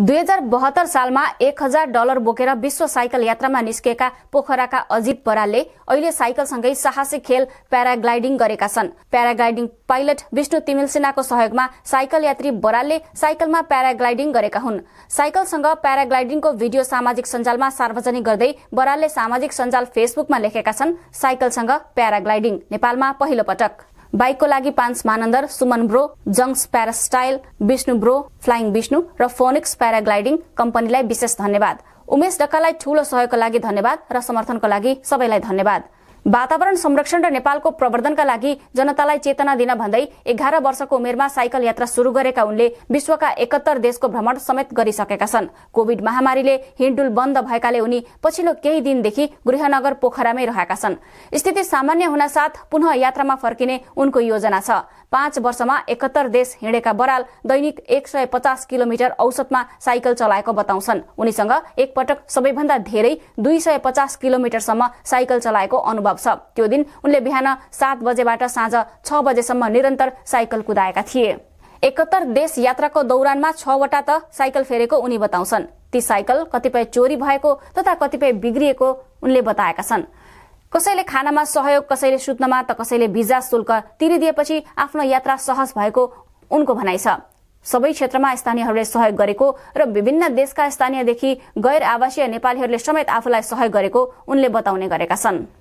दुई हजार बहत्तर सालमा एक हजार डलर बोकेर विश्व साइकल यात्रामा निस्केका पोखराका अजित बरालले अहिले साइकलसँगै साहसिक खेल प्याराग्लाइडिङ गरेका छन् प्याराग्लाइडिङ पाइलट विष्णु तिमिल सिन्हाको सहयोगमा साइकल यात्री बरालले साइकलमा प्याराग्लाइडिङ गरेका हुन् साइकलसँग प्याराग्लाइडिङको भिडियो सामाजिक सञ्जालमा सार्वजनिक गर्दै बरालले सामाजिक सञ्जाल फेसबुकमा लेखेका छन् साइकलसँग प्याराग्लाइडिङ नेपालमा पहिलो पटक बाइकको लागि पान्स मानन्दर सुमन ब्रो जङ्स प्यारास्टाइल विष्णु ब्रो फ्लाइङ विष्णु र फोनिक्स प्याराग्लाइडिङ कम्पनीलाई विशेष धन्यवाद उमेश डक्कालाई ठूलो सहयोगको लागि धन्यवाद र समर्थनको लागि सबैलाई धन्यवाद वातावरण संरक्षण र नेपालको प्रवर्धनका लागि जनतालाई चेतना दिन भन्दै एघार वर्षको उमेरमा साइकल यात्रा शुरू गरेका उनले विश्वका एकहत्तर देशको भ्रमण समेत गरिसकेका छन् कोविड महामारीले हिण्डुल बन्द भएकाले उनी पछिल्लो केही दिनदेखि गृहनगर पोखरामै रहेका छन् स्थिति सामान्य हुनसाथ पुनः यात्रामा फर्किने उनको योजना छ पाँच वर्षमा एकहत्तर देश हिँडेका बराल दैनिक एक सय पचास किलोमिटर औसतमा साइकल चलाएको बताउँछन् उनीसँग एकपटक सबैभन्दा धेरै दुई सय पचास किलोमिटरसम्म साइकल चलाएको अनुभव अनुभव छ त्यो दिन उनले बिहान सात बजेबाट साँझ छ बजेसम्म निरन्तर साइकल कुदाएका थिए एकहत्तर देश यात्राको दौरानमा छवटा त साइकल फेरेको उनी बताउँछन् ती साइकल कतिपय चोरी भएको तथा कतिपय बिग्रिएको उनले बताएका छन् कसैले खानामा सहयोग कसैले सुत्नमा त कसैले भिजा शुल्क तिरिदिएपछि आफ्नो यात्रा सहज भएको उनको भनाइ छ सबै क्षेत्रमा स्थानीयहरूले सहयोग गरेको र विभिन्न देशका स्थानीयदेखि गैर आवासीय नेपालीहरूले समेत आफूलाई सहयोग गरेको उनले बताउने गरेका छन्